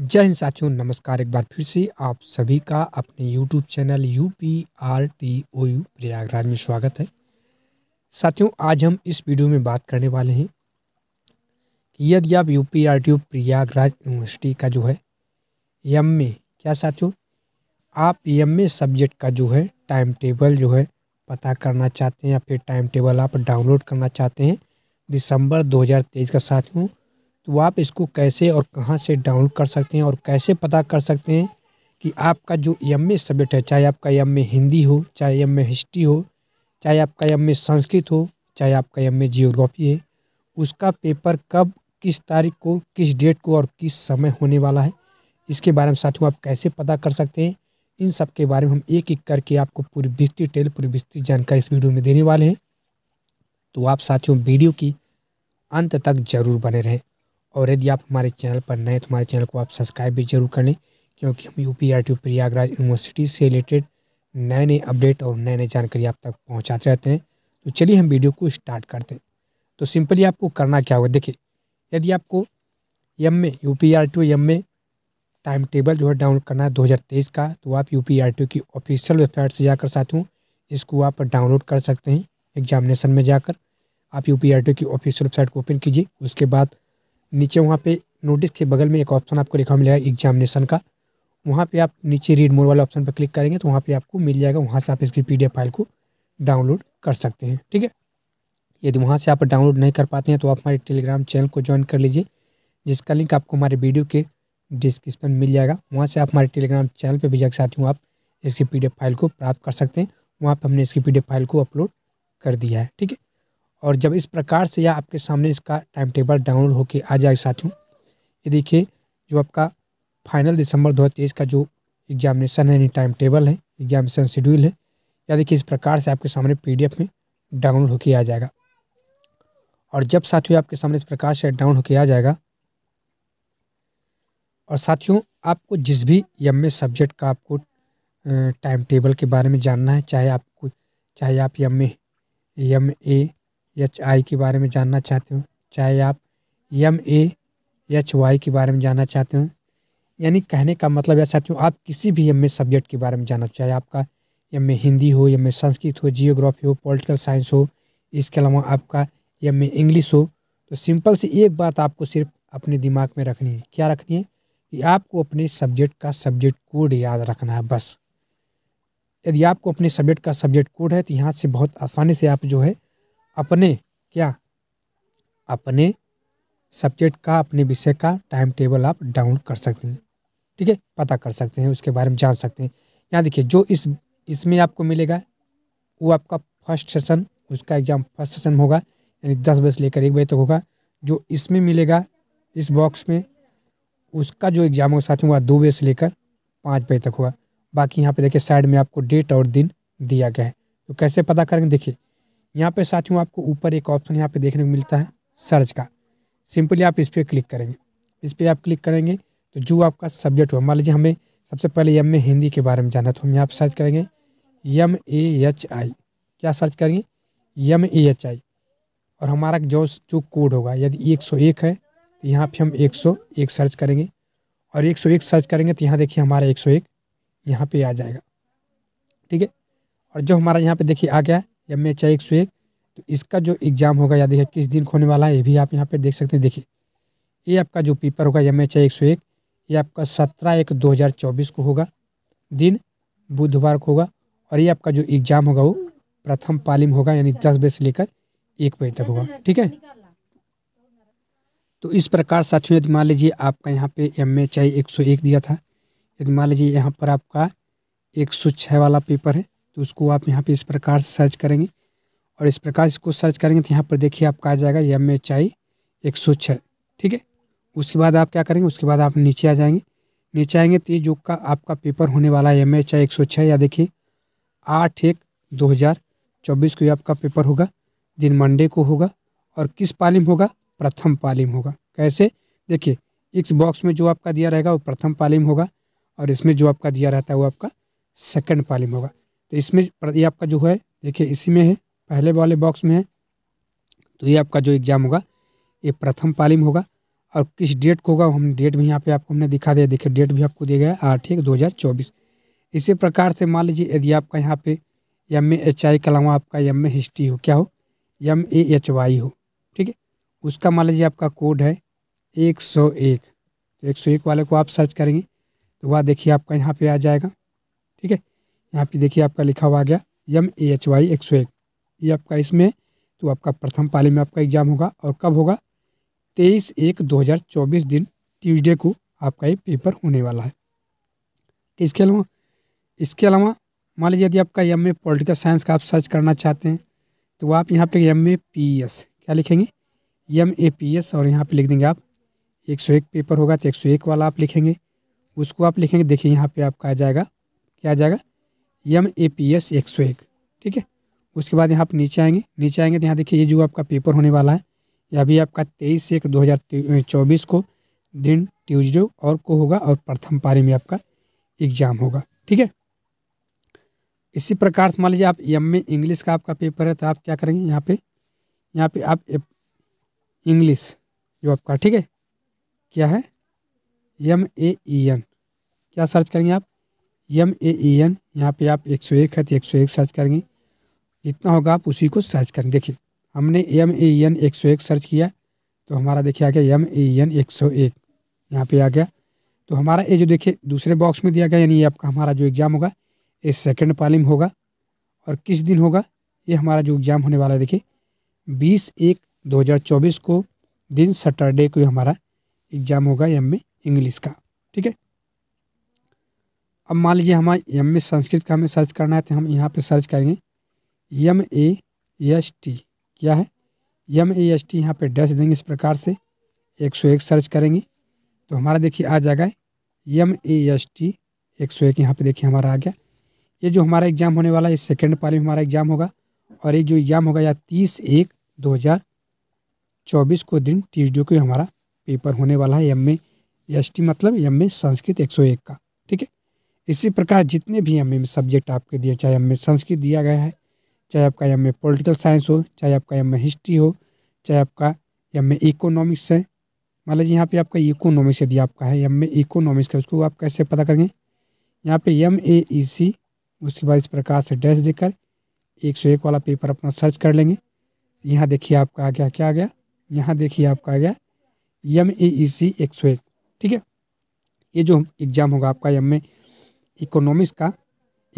जय हिंद साथियों नमस्कार एक बार फिर से आप सभी का अपने YouTube channel U P R T O U Prayagraj में स्वागत है साथियों आज हम इस वीडियो में बात करने वाले हैं कि यदि आप U P R T O Prayagraj university का जो है एम ए क्या साथियों आप एम ए सब्जेक्ट का जो है टाइम टेबल जो है पता करना चाहते हैं या फिर टाइम टेबल आप डाउनलोड करना चाहते हैं दिसंबर तेईस का साथियों तो आप इसको कैसे और कहाँ से डाउनलोड कर सकते हैं और कैसे पता कर सकते हैं कि आपका जो एम ए सब्जेक्ट है चाहे आपका एम ए हिंदी हो चाहे एम ए हिस्ट्री हो चाहे आपका एम ए संस्कृत हो चाहे आपका एम ए जियोग्राफी है उसका पेपर कब किस तारीख को किस डेट को और किस समय होने वाला है इसके बारे में साथियों आप कैसे पता कर सकते हैं इन सब के बारे में हम एक एक करके आपको पूरी विस्तृत डिटेल पूरी विस्तृत जानकारी इस वीडियो में देने वाले हैं तो आप साथियों वीडियो की अंत तक जरूर बने रहें और यदि आप हमारे चैनल पर नए तो हमारे चैनल को आप सब्सक्राइब भी जरूर कर लें क्योंकि हम यू पी प्रयागराज यूनिवर्सिटी से रिलेटेड नए नए अपडेट और नए नए जानकारी आप तक पहुँचाते रहते हैं तो चलिए हम वीडियो को स्टार्ट करते हैं तो सिंपली आपको करना क्या होगा देखिए यदि आपको M A U P R two M A time table जो है डाउनलोड करना है तेईस का तो आप यू पी आर टी की ऑफिशियल वेबसाइट से जाकर हूँ इसको आप डाउनलोड कर सकते हैं एग्जामिनेशन में जाकर आप यू पी आर टी की ऑफिशियल वेबसाइट को ओपन कीजिए उसके बाद नीचे वहाँ पे नोटिस के बगल में एक ऑप्शन आपको लिखा मिलेगा एग्जामिनेशन का वहाँ पे आप नीचे रीड मोर वाले ऑप्शन पर क्लिक करेंगे तो वहाँ पे आपको मिल जाएगा वहाँ से आप इसकी पी फाइल को डाउनलोड कर सकते हैं ठीक है यदि वहाँ से आप डाउनलोड नहीं कर पाते हैं तो आप हमारे टेलीग्राम चैनल को ज्वाइन कर लीजिए जिसका लिंक आपको हमारे वीडियो के डिस्क्रिप्शन मिल जाएगा वहाँ से आप हमारे टेलीग्राम चैनल पर भी जाकर हूँ आप इसकी पी फाइल को प्राप्त कर सकते हैं वहाँ पर हमने इसकी पी फाइल को अपलोड कर दिया है ठीक है और जब इस प्रकार से यह आपके सामने इसका टाइम टेबल डाउनलोड होकर आ जाए साथियों ये देखिए जो आपका फाइनल दिसंबर 2023 का जो एग्जामिनेशन है यानी टाइम टेबल है एग्जामिनेशन शेड्यूल है या देखिए इस प्रकार से आपके सामने पीडीएफ में डाउनलोड होकर आ जाएगा और जब साथियों आपके सामने इस प्रकार से डाउन होकर आ जाएगा और साथियों आपको जिस भी एम सब्जेक्ट का आपको टाइम टेबल के बारे में जानना है चाहे आपको चाहे आप M M A H I के बारे में जानना चाहते हो चाहे आप एम ए एच वाई के बारे में जानना चाहते हो यानी कहने का मतलब यह चाहती हूँ आप किसी भी एम ए सब्जेक्ट के बारे में जानना चाहे आपका एम ए हिंदी हो एम ए संस्कृत हो जियोग्राफी हो पॉलिटिकल साइंस हो इसके अलावा आपका एम ए इंग्लिश हो तो सिंपल सी एक बात आपको सिर्फ अपने दिमाग में रखनी है क्या रखनी है कि आपको अपने सब्जेक्ट का सब्जेक्ट कोड याद रखना है बस यदि आपको अपने सब्जेक्ट का सब्जेक्ट कोड है तो यहाँ से बहुत आसानी से आप जो है अपने क्या अपने सब्जेक्ट का अपने विषय का टाइम टेबल आप डाउनलोड कर सकते हैं ठीक है पता कर सकते हैं उसके बारे में जान सकते हैं यहाँ देखिए जो इस इसमें आपको मिलेगा वो आपका फर्स्ट सेशन उसका एग्ज़ाम फर्स्ट सेशन होगा यानी दस बजे से लेकर एक बजे तक तो होगा जो इसमें मिलेगा इस बॉक्स में उसका जो एग्ज़ाम होगा साथ में होगा दो बजे से लेकर पाँच बजे तक होगा बाकी यहाँ पे देखिए साइड में आपको डेट और दिन दिया गया है तो कैसे पता करेंगे देखिए यहाँ पे साथियों आपको ऊपर एक ऑप्शन यहाँ पे देखने को मिलता है सर्च का सिंपली आप इस पर क्लिक करेंगे इस पर आप क्लिक करेंगे तो जो आपका सब्जेक्ट हो मान लीजिए हमें सबसे पहले एम में हिंदी के बारे में जाना है तो हम यहाँ पर सर्च करेंगे एम ए एच आई क्या सर्च करेंगे एम ए एच आई और हमारा जो जो कोड होगा यदि एक सौ एक है तो यहाँ पे हम एक सौ एक सर्च करेंगे और एक सौ एक सर्च करेंगे तो यहाँ देखिए हमारा एक सौ एक यहाँ पर आ जाएगा ठीक है और जो हमारा यहाँ पे देखिए आ गया है या मैच है एक सौ एक तो इसका जो एग्ज़ाम होगा या देखिए किस दिन होने वाला है ये भी आप यहाँ पर देख सकते हैं देखिए ये आपका जो पेपर होगा एम एच है एक सौ एक ये आपका सत्रह एक दो हज़ार चौबीस को होगा दिन बुधवार को होगा और ये आपका जो एग्ज़ाम होगा वो प्रथम पाली में होगा यानी दस बजे से लेकर एक बजे तक होगा ठीक है तो इस प्रकार साथियों यदि मान लीजिए आपका यहाँ पे एम एच आई एक सौ एक दिया था यदि मान लीजिए यहाँ पर आपका एक सौ छः वाला पेपर है तो उसको आप यहाँ पे इस प्रकार से सर्च करेंगे और इस प्रकार इसको सर्च करेंगे तो यहाँ पर देखिए आपका आ जाएगा एम एच आई एक सौ छः ठीक है उसके बाद आप क्या करेंगे उसके बाद आप नीचे आ जाएंगे नीचे आएंगे तो ये जो का आपका पेपर होने वाला है एम एच आई एक सौ छः या देखिए आठ एक दो हज़ार चौबीस को ये आपका पेपर होगा दिन मंडे को होगा और किस पाली में होगा प्रथम पाली में होगा कैसे देखिए इस बॉक्स में जो आपका दिया रहेगा वो प्रथम पाली में होगा और इसमें जो आपका दिया रहता है वो आपका सेकेंड पाली में होगा तो इसमें ये आपका जो है देखिए इसी में है पहले वाले बॉक्स में है तो ये आपका जो एग्ज़ाम होगा ये प्रथम पाली में होगा और किस डेट को होगा हम डेट भी यहाँ पे आपको हमने दिखा दिया देखिए डेट भी आपको दिया गया आठ एक दो हज़ार चौबीस इसी प्रकार से मान लीजिए यदि आपका यहाँ पे एम ए एच आई कलावा आपका एम ए हिस्ट्री हो क्या हो एम ए एच वाई हो ठीक है उसका मान लीजिए आपका कोड है एक सौ एक तो एक सौ एक वाले को आप सर्च करेंगे तो वह देखिए आपका यहाँ पे आ जाएगा ठीक है यहाँ पे देखिए आपका लिखा हुआ आ गया यम ए एच वाई एक सौ एक ये आपका इसमें तो आपका प्रथम पाली में आपका एग्जाम होगा और कब होगा तेईस एक दो हज़ार चौबीस दिन ट्यूजडे को आपका ये पेपर होने वाला है तो इसके अलावा इसके अलावा मान लीजिए यदि आपका एम ए पोलिटिकल साइंस का आप सर्च करना चाहते हैं तो आप यहाँ पे एम ए पी एस क्या लिखेंगे एम ए पी एस और यहाँ पे लिख देंगे आप एक सौ एक पेपर होगा तो एक सौ एक वाला आप लिखेंगे उसको आप लिखेंगे देखिए यहाँ पे आपका आ जाएगा क्या आ जाएगा एम ए पी एस एक सौ एक ठीक है उसके बाद यहाँ पर नीचे आएंगे नीचे आएंगे तो यहाँ देखिए ये जो आपका पेपर होने वाला है यह भी आपका तेईस एक दो हज़ार चौबीस को दिन ट्यूजडे और को होगा और प्रथम पारी में आपका एग्जाम होगा ठीक है इसी प्रकार से मान लीजिए आप एम ए इंग्लिश का आपका पेपर है तो आप क्या करेंगे यहाँ पे यहाँ पे आप इंग्लिश जो आपका ठीक है क्या है एम ए ई एन क्या सर्च करेंगे आप एम ए ई एन यहाँ पे आप एक सौ एक है तो एक सौ एक सर्च करेंगे जितना होगा आप उसी को सर्च करें देखिए हमने एम ए ई एन एक सौ एक सर्च किया तो हमारा देखिए आ गया एम ए ई एन एक सौ एक यहाँ पर आ गया तो हमारा ये जो देखिए दूसरे बॉक्स में दिया गया यानी ये आपका हमारा जो एग्ज़ाम होगा ये सेकेंड पाली में होगा और किस दिन होगा ये हमारा जो एग्ज़ाम होने वाला है देखिए बीस एक दो हज़ार चौबीस को दिन सैटरडे को हमारा एग्ज़ाम होगा एम में इंग्लिश का ठीक है अब मान लीजिए हमारे यम ए संस्कृत का हमें सर्च करना है तो हम यहाँ पे सर्च करेंगे यम ए एस टी क्या है यम ए एस टी यहाँ पर डैश देंगे इस प्रकार से एक सौ एक सर्च करेंगे तो हमारा देखिए आ जाएगा यम ए एस टी एक सौ एक यहाँ पर देखिए हमारा आ गया ये जो हमारा एग्ज़ाम होने वाला है सेकेंड पाली में हमारा एग्ज़ाम होगा और ये जो एग्ज़ाम होगा या तीस एक दो हज़ार चौबीस को दिन ट्यूजडे को हमारा पेपर होने वाला है एम ए एस टी मतलब एम ए संस्कृत एक सौ एक का ठीक है इसी प्रकार जितने भी एम में सब्जेक्ट आपके दिए चाहे एम संस्कृत दिया गया है चाहे आपका एम में पोलिटिकल साइंस हो चाहे आपका एम हिस्ट्री हो चाहे आपका एम में इकोनॉमिक्स है मान लीजिए यहाँ पे आपका इकोनॉमिक्स यदि आपका है एम में इकोनॉमिक्स का उसको आप कैसे पता करेंगे यहाँ पे एम ए ई सी उसके बाद इस प्रकार से डैश देकर एक सौ एक वाला पेपर अपना सर्च कर लेंगे यहाँ देखिए आपका आ गया क्या आ गया यहाँ देखिए आपका आ गया एम ए ई सी एक सौ एक ठीक है ये जो एग्ज़ाम होगा आपका एम में इकोनॉमिक्स का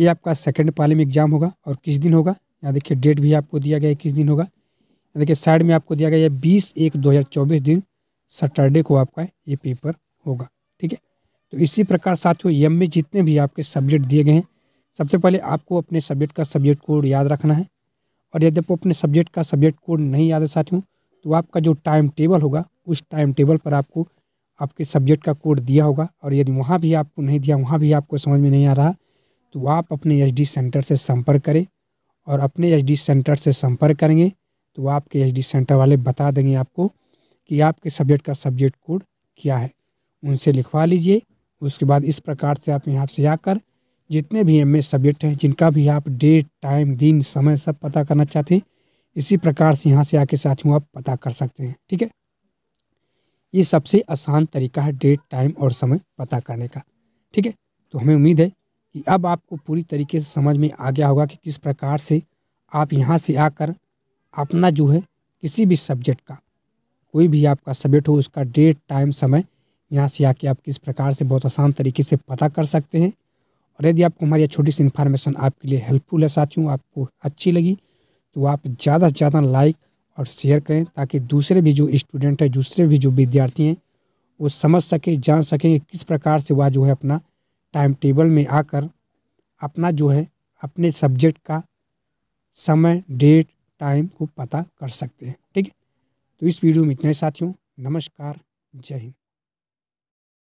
ये आपका सेकेंड पाली में एग्जाम होगा और किस दिन होगा यहाँ देखिए डेट भी आपको दिया गया है किस दिन होगा यहाँ देखिए साइड में आपको दिया गया है बीस एक दो हज़ार चौबीस दिन सैटरडे को आपका ये पेपर होगा ठीक है तो इसी प्रकार साथियों एम में जितने भी आपके सब्जेक्ट दिए गए हैं सबसे पहले आपको अपने सब्जेक्ट का सब्जेक्ट कोड याद रखना है और यदि आपको अपने सब्जेक्ट का सब्जेक्ट कोड नहीं याद है साथियों तो आपका जो टाइम टेबल होगा उस टाइम टेबल पर आपको आपके सब्जेक्ट का कोड दिया होगा और यदि वहाँ भी आपको नहीं दिया वहाँ भी आपको समझ में नहीं आ रहा तो आप अपने एच सेंटर से संपर्क करें और अपने एच सेंटर से संपर्क करेंगे तो आपके एच सेंटर वाले बता देंगे आपको कि आपके सब्जेक्ट का सब्जेक्ट कोड क्या है उनसे लिखवा लीजिए उसके बाद इस प्रकार से आप यहाँ से आकर जितने भी एम सब्जेक्ट हैं जिनका भी आप डेट टाइम दिन समय सब पता करना चाहते हैं इसी प्रकार से यहाँ से आके साथियों आप पता कर सकते हैं ठीक है ये सबसे आसान तरीका है डेट टाइम और समय पता करने का ठीक है तो हमें उम्मीद है कि अब आपको पूरी तरीके से समझ में आ गया होगा कि किस प्रकार से आप यहाँ से आकर अपना जो है किसी भी सब्जेक्ट का कोई भी आपका सब्जेक्ट हो उसका डेट टाइम समय यहाँ से आके आप किस प्रकार से बहुत आसान तरीके से पता कर सकते हैं और यदि आपको हमारी छोटी सी इन्फॉर्मेशन आपके लिए हेल्पफुल है साथियों आपको अच्छी लगी तो आप ज़्यादा से ज़्यादा लाइक और शेयर करें ताकि दूसरे भी जो स्टूडेंट हैं दूसरे भी जो विद्यार्थी हैं वो समझ सकें जान सकें कि किस प्रकार से वह जो है अपना टाइम टेबल में आकर अपना जो है अपने सब्जेक्ट का समय डेट टाइम को पता कर सकते हैं ठीक है तो इस वीडियो में इतने साथियों नमस्कार जय हिंद